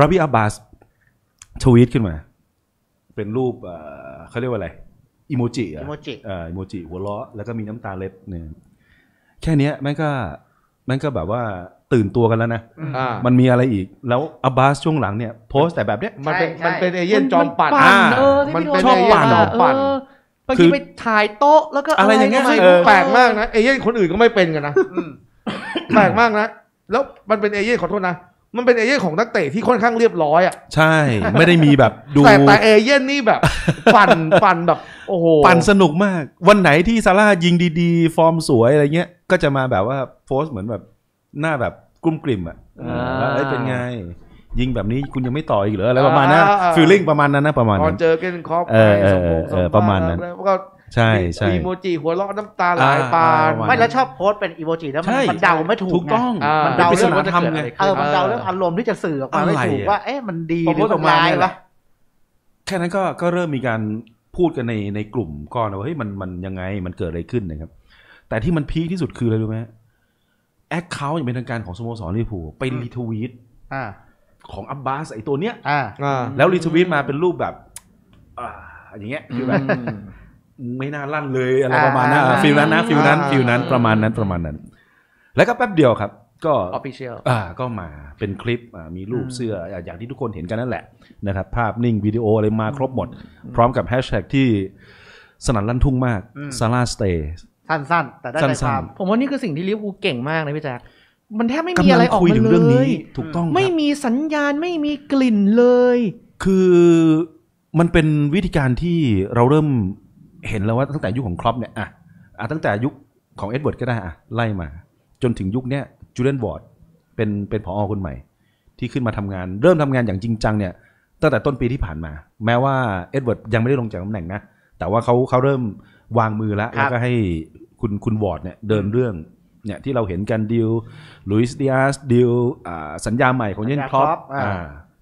รับบ้อาบาสทวีตขึ้นมา เป็นรูปเขาเรียกว่าอะไรอิโมจิอะอิโมจิอ่าอิโมจิหัวเราะแล้วก็มีน้ำตาเล็ดเนี่ยแค่เนี้ยแม่งก็แม่งก็แบบว่าตื่นตัวกันแล้วนะมันมีอะไรอีก แล้วอับบาสช่วงหลังเนี่ยโพสแต่แบบเนี้ยมันเป็นมันเป็นเอเย่นจอมปั่นมันเป็นชอบปั่นปั่นบางทีไปถ่ายโต๊ะแล้วก็อะไรอย่างเงี้ยแปลกมากนะเอเย่นคนอื่นก็ไม่เป็นกันนะแปลกมากนะแล้วมันเป็นเอเย่นขอโทษนะมันเป็นเอเย่นของนักเตะที่ค่อนข้างเรียบร้อยอ่ะใช่ ไม่ได้มีแบบดู แต่แต่เอเย่นนี่แบบปั่นปั่นแบบ โอ้โหปั่นสนุกมาก วันไหนที่ซาร่ายิงดีๆ ฟอร์มสวยอะไรเงี้ย ก็จะมาแบบว่าโพสเหมือนแบบหน้าแบบกลุ้มกลิ่มอ่ะแล้วเป็นไงยิงแบบนี้คุณยังไม่ต่ออีกเหรออะไรประมาณนั้นฟีลลิ่งประมาณนั้นนะประมาณนั้นเจอเกนคอปสองโมงประมาณนั้นก็ใช่ใช่อีโมจิหัวเราะน้ำตาไหลปานไม่แล้วชอบโพสเป็นอีโมจิแล้วมันเดาไม่ถูกถูกต้องมันเดาเรื่องัธรรมไงเออมันเดาเรื่องอารมณ์ที่จะสื่อออกมาไม่ถูกว่าเอ๊ะมันดีหรือมันร้ายปะแค่นั้นก็ก็เริ่มมีการพูดกันในในกลุ่มก่อน ว่าเฮ้ยมันมันยังไงมันเกิดอะไรขึ้นนะครับ แต่ที่มันพีคที่สุดคืออะไรรู้ไหมแอคเคาท์อย่างเป็นทางการของสโมสรลิเวอร์พูลไปรีทวีตของอับบาสไอตัวเนี้ยแล้วรีทวีตมาเป็นรูปแบบอย่างเงี้ยคือแบบไม่น่าลั่นเลยอะไรประมาณนั้นฟิลนั้นนะฟิลนั้น ฟิลนั้นประมาณนั้นประมาณนั้น แล้วก็แป๊บเดียวครับ ก็ออฟฟิเชียลอ่าก็มาเป็นคลิปมีรูปเสื้ออย่างที่ทุกคนเห็นกันนั่นแหละนะครับภาพนิ่งวิดีโออะไรมาครบหมด พร้อมกับแฮชแท็กที่สนั่นลั่นทุ่งมากซาร่าสเตย์สั้นๆแต่ได้ใจความผมว่านี่คือสิ่งที่ลิเวอร์พูลเก่งมากนะพี่แจ๊คมันแทบไม่มีอะไรออกมาเลย ถูกต้องไม่มีสัญญาณไม่มีกลิ่นเลย คือมันเป็นวิธีการที่เราเริ่มเห็นแล้วว่า ตั้งแต่ยุคของครอปเนี่ยอ่ะอ่ะ ตั้งแต่ยุคของเอ็ดเวิร์ดก็ได้ อ่ะ ไล่มา จนถึงยุคเนี้ยจูเลียนบอร์ดเป็นเป็นผอคนใหม่ ที่ขึ้นมาทำงาน เริ่มทำงานอย่างจริงจังเนี่ย ตั้งแต่ต้นปีที่ผ่านมา แม้ว่าเอ็ดเวิร์ดยังไม่ได้ลงจากตำแหน่งนะแต่ว่าเขาเขาเริ่มวางมือแล้วแล้วก็ให้คุณคุณวอร์ดเนี่ยเดินเรื่องเนี่ยที่เราเห็นกันดิวลุยส์ดิอาสดิวสัญญาใหม่ของเยนครอป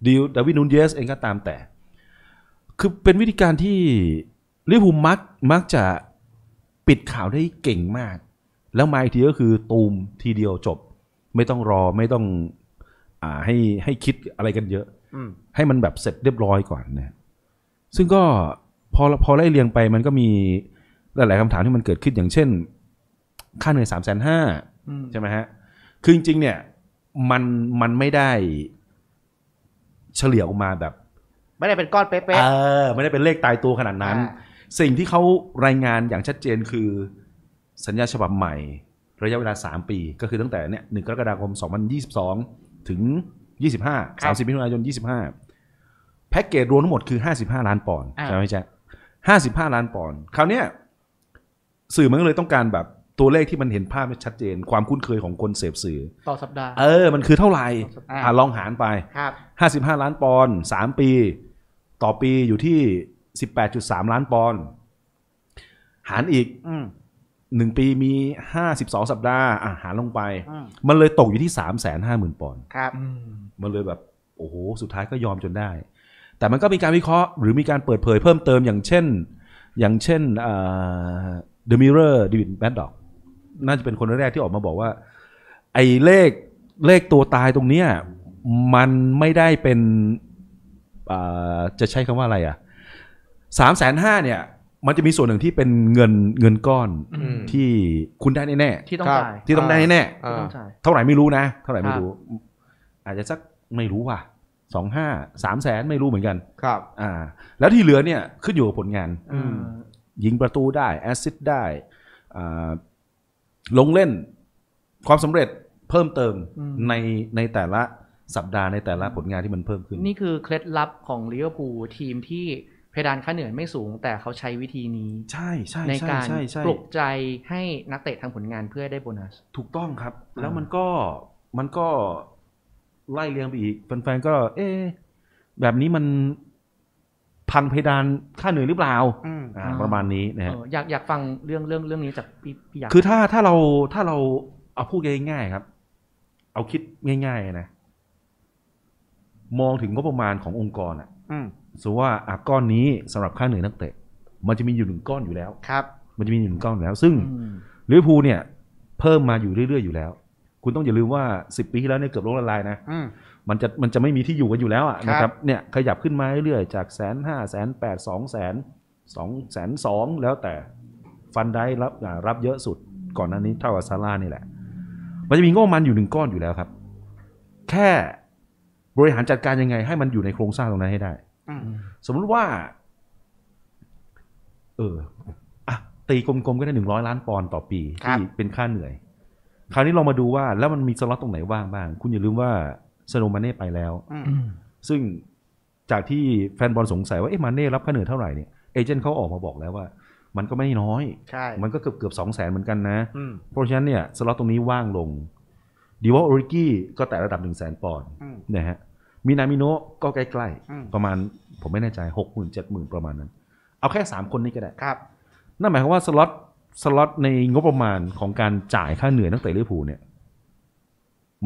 ดิวดาวินูนเยสเองก็ตามแต่ คือเป็นวิธีการที่ลิฟูมักมักจะปิดข่าวได้เก่งมาก แล้วมาอีกทีก็คือตูมทีเดียวจบ ไม่ต้องรอไม่ต้องอให้ให้คิดอะไรกันเยอะให้มันแบบเสร็จเรียบร้อยก่อนนะซึ่งก็พอพอไล่เรียงไปมันก็มีหลายๆคำถามที่มันเกิดขึ้นอย่างเช่นค่าเหนื่อยสามแสนห้าใช่ไหมฮะ คือจริง ๆ เนี่ย มันมันไม่ได้ เฉลี่ยออกมาแบบ ไม่ได้เป็นก้อนเป๊ะๆเออไม่ได้เป็นเลขตายตัวขนาดนั้น สิ่งที่เขารายงานอย่างชัดเจนคือ สัญญาฉบับใหม่ ระยะเวลาสามปี ก็คือตั้งแต่เนี่ยหนึ่งกรกฎาคมสสองพันยี่ิบสองถึงยี่สิบห้าสามสิบมิถุนายนยี่สิบห้าแพ็กเกจรวมทั้งหมดคือหห้าสิบ้าล้านปอนด์ใช่ไหมจ๊ะหห้าสิบ้าล้านปอนด์คราวเนี้ยสื่อมันก็เลยต้องการแบบตัวเลขที่มันเห็นภาพไม่ชัดเจนความคุ้นเคยของคนเสพสื่อต่อสัปดาห์ เออมันคือเท่าไหร่อ่าลองหารไปครับห้าสิบห้าล้านปอนด์สามปี ต่อปีอยู่ที่สิบแปดจุดสามล้านปอนด์หารอีกหนึ่งปีมีห้าสิบสองสัปดาห์อ่าหารลงไป มันเลยตกอยู่ที่สามแสนห้าหมื่นปอนด์ครับมันเลยแบบ โอ้โห สุดท้ายก็ยอมจนได้ แต่มันก็มีการวิเคราะห์หรือมีการเปิดเผยเพิ่มเติมอย่างเช่น อย่างเช่นเดอะมิเรอร์ดิวิดแบดด็อกน่าจะเป็นคนแรกที่ออกมาบอกว่า ไอ้เลขเลขตัวตายตรงเนี้ยมันไม่ได้เป็นจะใช้คำว่าอะไรอ่ะสามแสนห้าเนี่ย มันจะมีส่วนหนึ่งที่เป็นเงินเงินก้อน ที่คุณได้แน่่ที่ต้องจ่ายที่ต้องได้แน่่เท่าไหร่ไม่รู้นะเท่าไหร่ไม่รู้ อาจจะสักไม่รู้ว่ะสองห้าสามแสนไม่รู้เหมือนกัน ครับ อ่า แล้วที่เหลือเนี่ยขึ้นอยู่กับผลงานยิงประตูได้แอซิดได้อ่าลงเล่นความสำเร็จเพิ่มเติมในในแต่ละสัปดาห์ในแต่ละผลงานที่มันเพิ่มขึ้น นี่คือเคล็ดลับของลิเวอร์พูลทีมที่เพดานค่าเหนื่อยไม่สูง แต่เขาใช้วิธีนี้ ใช่ใช่ในการปลุกใจให้นักเตะทำผลงานเพื่อได้โบนัส ถูกต้องครับ แล้วมันก็มันก็ ไล่เลียงไปอีก แฟนๆก็ เอ๊แบบนี้มันทันเพดานค่าเหนื่อยหรือเปล่าอประมาณนี้นะอยากอยากฟังเรื่องเรื่องเรื่องนี้จากพี่พี่ยากคือถ้าถ้าเราถ้าเราเอาพูดง่ายๆครับ เอาคิดง่าย ๆ นะ มองถึงงบประมาณขององค์กรอ่ะสืมตว่าอ่ะก้อนนี้สำหรับค่าเหนื่อยนักเตะมันจะมีอยู่หนึ่งก้อนอยู่แล้ว ครับ มันจะมีหนึ่งก้อนอยู่แล้ว ซึ่งลิเวอร์พูลเนี่ย เพิ่มมาอยู่เรื่อย ๆอยู่แล้วคุณต้องอย่าลืมว่าสิบปีที่แล้วเนี่ยเกือบล้มละลายนะมันจะมันจะไม่มีที่อยู่กันอยู่แล้วนะครับ เนี่ย ขยับขึ้นมาเรื่อยๆจากแสนห้าแสนแปดสองแสนสองแสนสองแล้วแต่ ฟันได้รับรับเยอะสุดก่อนหน้านี้เท่ากับซาร่านี่แหละ มันจะมีงบมันอยู่หนึ่งก้อนอยู่แล้วครับ แค่บริหารจัดการยังไง ให้มันอยู่ในโครงสร้างตรงนั้นให้ได้ สมมติว่า เอออ่ะตีกลมๆก็ได้หนึ่งร้อยล้านปอนด์ต่อปีที่เป็นค่าเหนื่อยคราวนี้เรามาดูว่าแล้วมันมีสล็อตตรงไหนว่างบ้าง คุณอย่าลืมว่าสโนมาเน่ไปแล้วซึ่งจากที่แฟนบอลสงสัยว่า เอ๊ะมาเน่รับค่าเหนื่อยเท่าไหร่เนี่ยเอเจนต์เขาออกมาบอกแล้วว่า มันก็ไม่น้อยใช่มันก็เกือบเกือบสองแสนเหมือนกันนะเพราะฉะนั้นเนี่ย สล็อตตรงนี้ว่างลงดีว่าโอริกี้ก็แต่ระดับหนึ่งแสนปอนด์นะฮะมินามิโนะก็ใกล้ๆประมาณผมไม่แน่ใจหกหมื่นเจ็ดหมื่นประมาณนั้น เอาแค่สามคนนี้ก็ได้ครับนั่นหมายความว่าสล็อตสล็อตในงบประมาณของการจ่ายค่าเหนื่อยนักเตะลิเวอร์พูลเนี่ย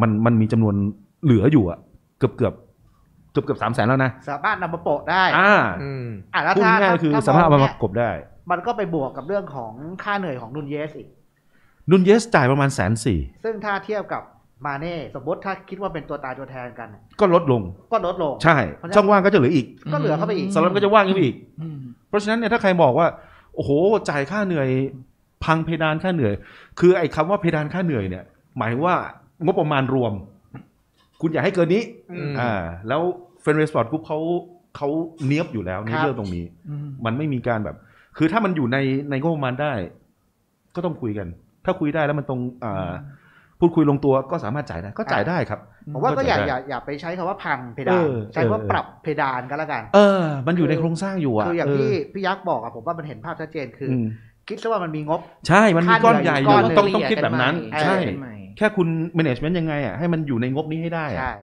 มันมันมีจำนวนเหลืออยู่อะเกือบเกือบเกือบเกือบสามแสนแล้วนะ สามารถนำมาโปะได้ อ่า อืมอ่าแล้วถ้าง่ายคือสามารถเอามากบได้ มันก็ไปบวกกับเรื่องของค่าเหนื่อยของนุนเยสอีกนุนเยสจ่ายประมาณแสนสี่ซึ่งถ้าเทียบกับมาเน่สมมติถ้าคิดว่าเป็นตัวตายตัวแทนกัน ก็ลดลง ก็ลดลง ใช่ ช่องว่างก็จะเหลืออีก ก็เหลือเข้าไปอีกสล็อตก็จะว่างออีกเพราะฉะนั้นเนี่ยถ้าใครบอกว่าโอ้โหจ่ายค่าเหนื่อยพังเพดานค่าเหนื่อยคือไอ้คำว่าเพดานค่าเหนื่อยเนี่ย หมายว่างบประมาณรวม คุณอยากให้เกินนี้อ่า แล้วเฟนเรสปอร์ตกรุ๊ปเขาเขาเนี้ยบอยู่แล้วในเรื่องตรงนี้มันไม่มีการแบบ คือถ้ามันอยู่ในในงบประมาณได้ก็ต้องคุยกัน ถ้าคุยได้แล้วมันตรงอ่าพูดคุยลงตัวก็สามารถจ่ายได้ก็จ่ายได้ครับผมว่าก็อย่าอย่าอย่าไปใช้คำว่าพังเพดานใช้ว่าปรับเพดานก็แล้วกัน เออ มันอยู่ในโครงสร้างอยู่อะคืออย่างที่พี่ยักษ์บอกอะผมว่ามันเห็นภาพชัดเจนคือคิดซะว่ามันมีงบ ใช่ มันมีก้อนใหญ่อยู่ต้องต้องคิดแบบนั้น ใช่แค่คุณ management ยังไงอ่ะให้มันอยู่ในงบนี้ให้ได้